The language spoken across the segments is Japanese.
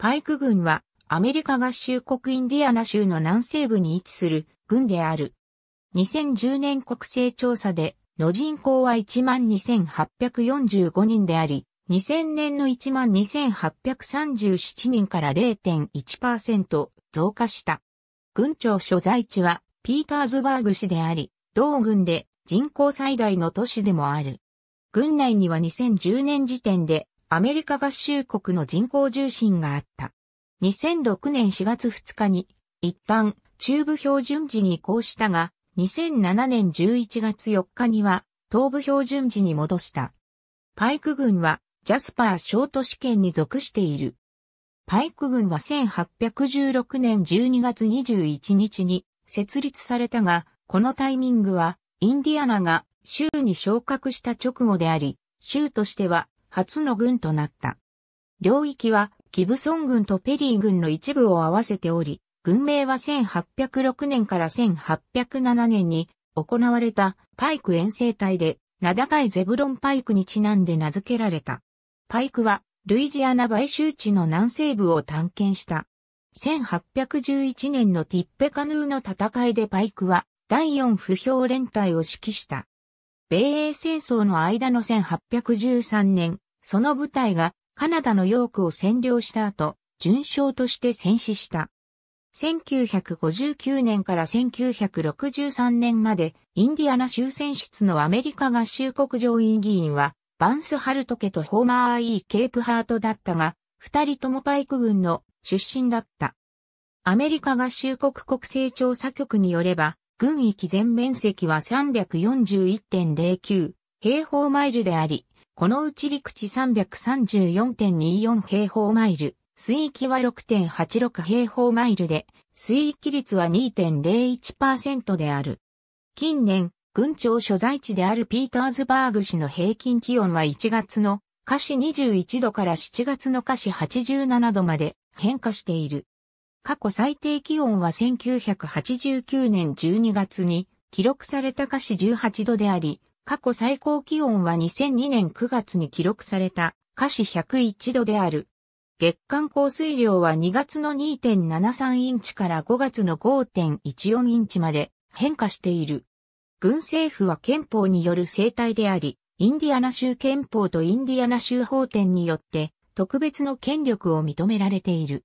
パイク軍はアメリカ合衆国インディアナ州の南西部に位置する軍である。2010年国勢調査での人口は12,845人であり、2000年の12,837人から0.1%増加した。軍庁所在地はピーターズバーグ市であり、同軍で人口最大の都市でもある。軍内には2010年時点でアメリカ合衆国の人口重心があった。2006年4月2日に、一旦中部標準時に移行したが、2007年11月4日には東部標準時に戻した。パイク軍はジャスパーショート試験に属している。パイク軍は1816年12月21日に設立されたが、このタイミングはインディアナが州に昇格した直後であり、州としては初の軍となった。領域はキブソン軍とペリー軍の一部を合わせており、軍名は1806年から1807年に行われたパイク遠征隊で名高いゼブロンパイクにちなんで名付けられた。パイクはルイジアナ買収地の南西部を探検した。1811年のティッペカヌーの戦いでパイクは第4不評連隊を指揮した。米英戦争の間の1813年、その部隊がカナダのヨークを占領した後、巡将として戦死した。1959年から1963年まで、インディアナ州選出のアメリカ合衆国上院議員は、バンス・ハルト家とホーマー・アイー・ケープハートだったが、二人ともパイク軍の出身だった。アメリカ合衆国国勢調査局によれば、軍域全面積は341.09平方マイルであり、このうち陸地334.24平方マイル、水域は6.86平方マイルで、水域率は2.01%である。近年、軍庁所在地であるピーターズバーグ市の平均気温は1月の華氏21度から7月の華氏87度まで変化している。過去最低気温は1989年12月に記録された華氏18度であり、過去最高気温は2002年9月に記録された華氏101度である。月間降水量は2月の2.73インチから5月の5.14インチまで変化している。軍政府は憲法による生態であり、インディアナ州憲法とインディアナ州法典によって特別の権力を認められている。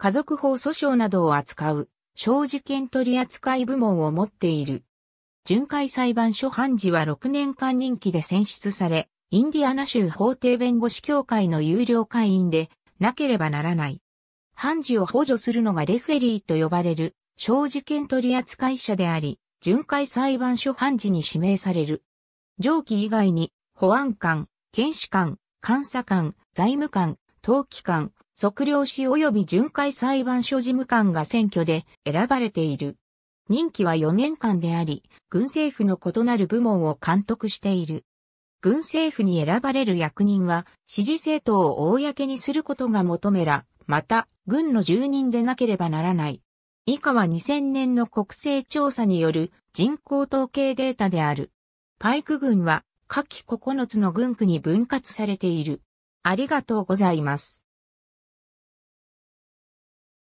家族法訴訟などを扱う、小事件取扱部門を持っている。巡回裁判所判事は6年間任期で選出され、インディアナ州法廷弁護士協会の有料会員でなければならない。判事を補助するのがレフェリーと呼ばれる、小事件取扱者であり、巡回裁判所判事に指名される。上記以外に、保安官、検視官、監査官、財務官、登記官、測量士及び巡回裁判所事務官が選挙で選ばれている。任期は4年間であり、軍政府の異なる部門を監督している。軍政府に選ばれる役人は、支持政党を公にすることが求めら、また、軍の住人でなければならない。以下は2000年の国勢調査による人口統計データである。パイク軍は、下記9つの軍区に分割されている。ありがとうございます。